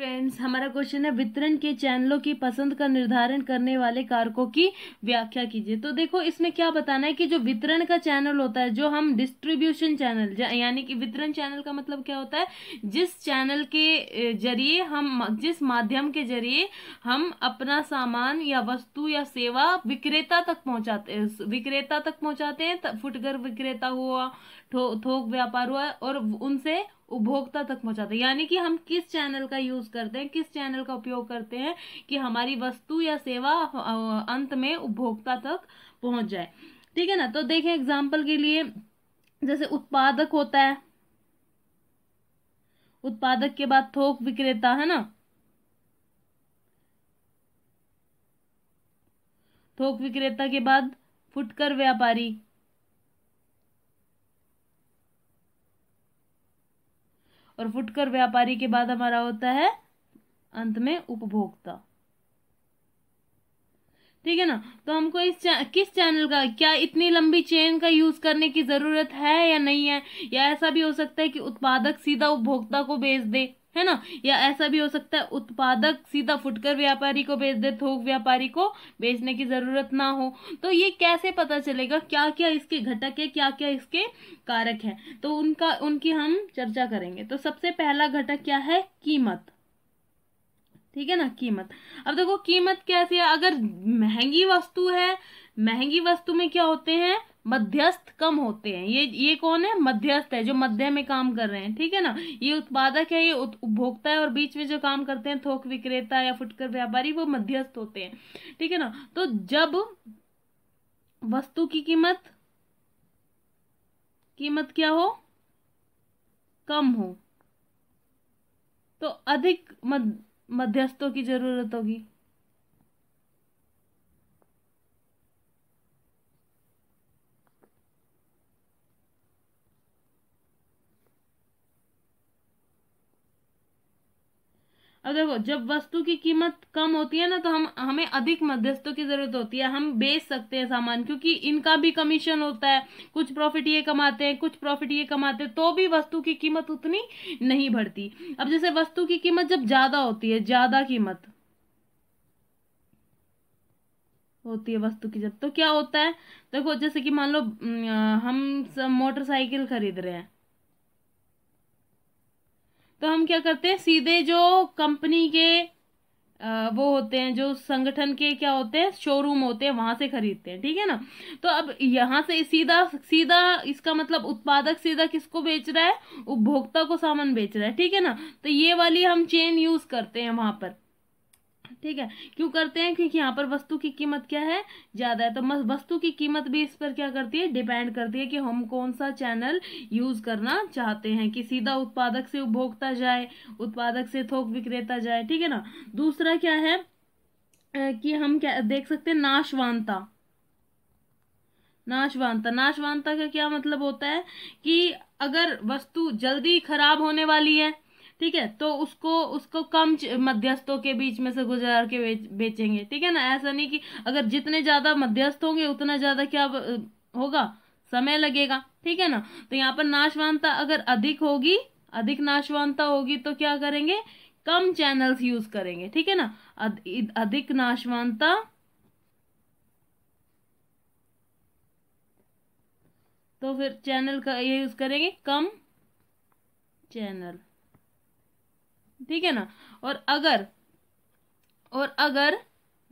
friends हमारा question है वितरण के चैनलों की पसंद का निर्धारण करने वाले कारकों की व्याख्या कीजिए तो देखो इसमें क्या बताना है कि जो वितरण का चैनल होता है जो हम डिस्ट्रीब्यूशन चैनल यानी कि वितरण चैनल का मतलब क्या होता है जिस चैनल के जरिए हम जिस माध्यम के जरिए हम अपना सामान या वस्तु या सेवा विक्रेता तक पहुँचाते विक्रेता तक पहुँचाते हैं फुटकर विक्रेता हुआ थो थोक व्यापार हुआ और उनसे उपभोक्ता तक पहुंचाते हैं यानी कि हम किस चैनल का यूज करते हैं किस चैनल का उपयोग करते हैं कि हमारी वस्तु या सेवा अंत में उपभोक्ता तक पहुंच जाए ठीक है ना तो देखें एग्जाम्पल के लिए जैसे उत्पादक होता है उत्पादक के बाद थोक विक्रेता है ना थोक विक्रेता के बाद फुटकर व्यापारी और फुटकर व्यापारी के बाद हमारा होता है अंत में उपभोक्ता ठीक है ना तो हमको इस चा, किस चैनल का क्या इतनी लंबी चेन का यूज करने की जरूरत है या नहीं है या ऐसा भी हो सकता है कि उत्पादक सीधा उपभोक्ता को बेच दे है ना या ऐसा भी हो सकता है उत्पादक सीधा फुटकर व्यापारी को बेच दे थोक व्यापारी को बेचने की जरूरत ना हो तो ये कैसे पता चलेगा क्या क्या इसके घटक है क्या क्या इसके कारक है तो उनका उनकी हम चर्चा करेंगे तो सबसे पहला घटक क्या है कीमत ठीक है ना कीमत अब देखो कीमत कैसी है अगर महंगी वस्तु है महंगी वस्तु में क्या होते हैं मध्यस्थ कम होते हैं ये ये कौन है मध्यस्थ है जो मध्य में काम कर रहे हैं ठीक है ना ये उत्पादक है ये उपभोक्ता है और बीच में जो काम करते हैं थोक विक्रेता या फुटकर व्यापारी वो मध्यस्थ होते हैं ठीक है ना तो जब वस्तु की कीमत कीमत क्या हो कम हो तो अधिक मध्यस्थों की जरूरत होगी अब देखो जब वस्तु की कीमत कम होती है ना तो हम हमें अधिक मध्यस्थों की जरूरत होती है हम बेच सकते हैं सामान क्योंकि इनका भी कमीशन होता है कुछ प्रॉफिट ये कमाते हैं कुछ प्रॉफिट ये कमाते हैं तो भी वस्तु की कीमत उतनी नहीं बढ़ती अब जैसे वस्तु की कीमत जब ज्यादा होती है ज्यादा कीमत होती है वस्तु की जब तो क्या होता है देखो जैसे कि मान लो हम मोटरसाइकिल खरीद रहे हैं तो हम क्या करते हैं सीधे जो कंपनी के वो होते हैं जो संगठन के क्या होते हैं शोरूम होते हैं वहाँ से खरीदते हैं ठीक है ना तो अब यहाँ से सीधा सीधा इसका मतलब उत्पादक सीधा किसको बेच रहा है उपभोक्ता को सामान बेच रहा है ठीक है ना तो ये वाली हम चेन यूज़ करते हैं वहाँ पर ठीक है क्यों करते हैं क्योंकि यहाँ पर वस्तु की कीमत क्या है ज़्यादा है तो वस्तु की कीमत भी इस पर क्या करती है डिपेंड करती है कि हम कौन सा चैनल यूज़ करना चाहते हैं कि सीधा उत्पादक से उपभोक्ता जाए उत्पादक से थोक विक्रेता जाए ठीक है ना दूसरा क्या है कि हम क्या देख सकते हैं नाशवानता नाशवानता नाशवानता का क्या मतलब होता है कि अगर वस्तु जल्दी खराब होने वाली है ठीक है तो उसको उसको कम मध्यस्थों के बीच में से गुजार के बेचेंगे ठीक है ना ऐसा नहीं कि अगर जितने ज़्यादा मध्यस्थ होंगे उतना ज़्यादा क्या होगा समय लगेगा ठीक है ना तो यहाँ पर नाशवानता अगर अधिक होगी अधिक नाशवानता होगी तो क्या करेंगे कम चैनल्स यूज करेंगे ठीक है ना अधिक नाशवानता तो फिर चैनल का यूज करेंगे कम चैनल ठीक है ना और अगर और अगर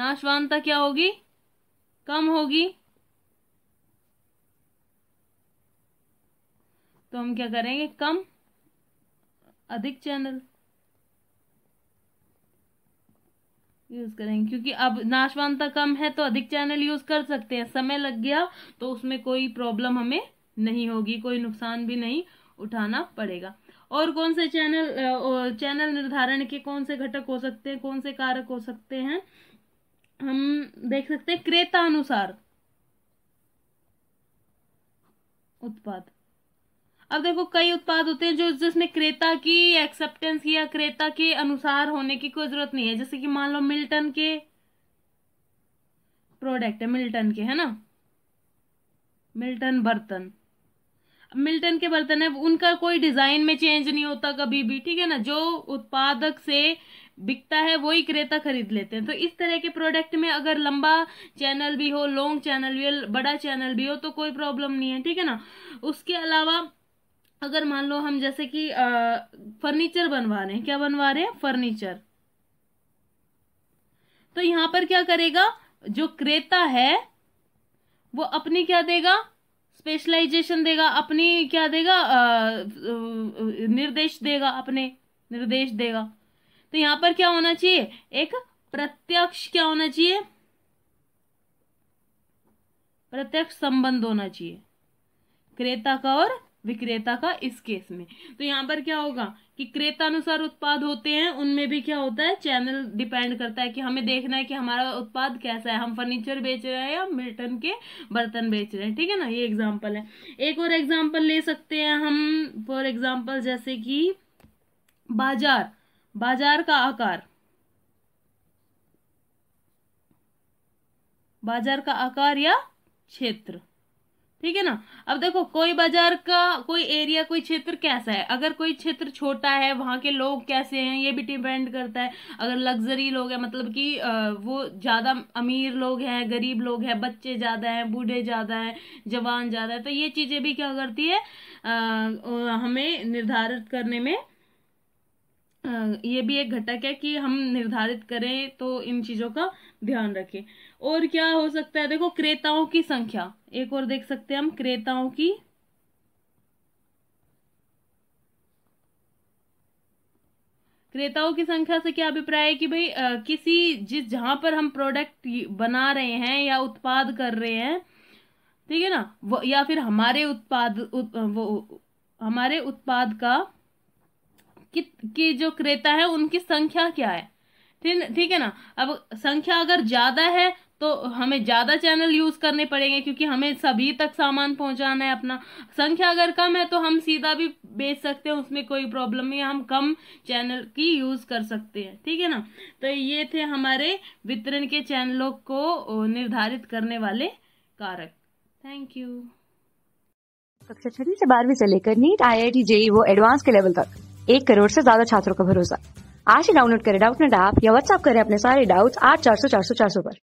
नाशवानता क्या होगी कम होगी तो हम क्या करेंगे कम अधिक चैनल यूज करेंगे क्योंकि अब नाशवानता कम है तो अधिक चैनल यूज कर सकते हैं समय लग गया तो उसमें कोई प्रॉब्लम हमें नहीं होगी कोई नुकसान भी नहीं उठाना पड़ेगा और कौन से चैनल चैनल निर्धारण के कौन से घटक हो सकते हैं कौन से कारक हो सकते हैं हम देख सकते हैं क्रेता अनुसार उत्पाद अब देखो कई उत्पाद होते हैं जो जिसमें क्रेता की एक्सेप्टेंस या क्रेता के अनुसार होने की कोई जरूरत नहीं है जैसे कि मान लो मिल्टन के प्रोडक्ट है मिल्टन के है ना मिल्टन बर्तन मिल्टन के बर्तन है उनका कोई डिजाइन में चेंज नहीं होता कभी भी ठीक है ना जो उत्पादक से बिकता है वही क्रेता खरीद लेते हैं तो इस तरह के प्रोडक्ट में अगर लंबा चैनल भी हो लॉन्ग चैनल भी हो बड़ा चैनल भी हो तो कोई प्रॉब्लम नहीं है ठीक है ना उसके अलावा अगर मान लो हम जैसे कि फर्नीचर बनवा रहे हैं क्या बनवा रहे हैं फर्नीचर तो यहाँ पर क्या करेगा जो क्रेता है वो अपनी क्या देगा स्पेशलाइजेशन देगा अपनी क्या देगा आ, निर्देश देगा अपने निर्देश देगा तो यहाँ पर क्या होना चाहिए एक प्रत्यक्ष क्या होना चाहिए प्रत्यक्ष संबंध होना चाहिए क्रेता का और विक्रेता का इस केस में तो यहाँ पर क्या होगा कि क्रेता अनुसार उत्पाद होते हैं उनमें भी क्या होता है चैनल डिपेंड करता है कि हमें देखना है कि हमारा उत्पाद कैसा है हम फर्नीचर बेच रहे हैं या मिल्टन के बर्तन बेच रहे हैं ठीक है ना ये एग्जाम्पल है एक और एग्जाम्पल ले सकते हैं हम फॉर एग्जाम्पल जैसे कि बाजार बाजार का आकार बाजार का आकार या क्षेत्र ठीक है ना अब देखो कोई बाजार का कोई एरिया कोई क्षेत्र कैसा है अगर कोई क्षेत्र छोटा है वहाँ के लोग कैसे हैं ये भी डिपेंड करता है अगर लग्जरी लोग हैं मतलब कि वो ज़्यादा अमीर लोग हैं गरीब लोग हैं बच्चे ज़्यादा हैं बूढ़े ज़्यादा हैं जवान ज़्यादा है तो ये चीज़ें भी क्या करती है आ, हमें निर्धारित करने में ये भी एक घटक है कि हम निर्धारित करें तो इन चीज़ों का ध्यान रखें और क्या हो सकता है देखो क्रेताओं की संख्या एक और देख सकते हैं हम क्रेताओं की क्रेताओं की संख्या से क्या अभिप्राय है कि भाई आ, किसी जिस जहां पर हम प्रोडक्ट बना रहे हैं या उत्पाद कर रहे हैं ठीक है ना वो या फिर हमारे उत्पाद उत, वो हमारे उत्पाद का कि, कि जो क्रेता है उनकी संख्या क्या है ठीक है ना अब संख्या अगर ज्यादा है तो हमें ज़्यादा चैनल यूज़ करने पड़ेंगे क्योंकि हमें सभी तक सामान पहुंचाना है अपना संख्या अगर कम है तो हम सीधा भी बेच सकते हैं उसमें कोई प्रॉब्लम नहीं हम कम चैनल की यूज़ कर सकते हैं ठीक है ना तो ये थे हमारे वितरण के चैनलों को निर्धारित करने वाले कारक थैंक यू कक्षा छठी से बारहवीं से लेकर NEET I I T JEE वो एडवांस के लेवल तक एक करोड़ से ज्यादा छात्रों का भरोसा आज ही डाउनलोड करें नेट ऐप या व्हाट्सएप करें अपने सारे डाउट्स आठ चार सौ चार सौ चार सौ पर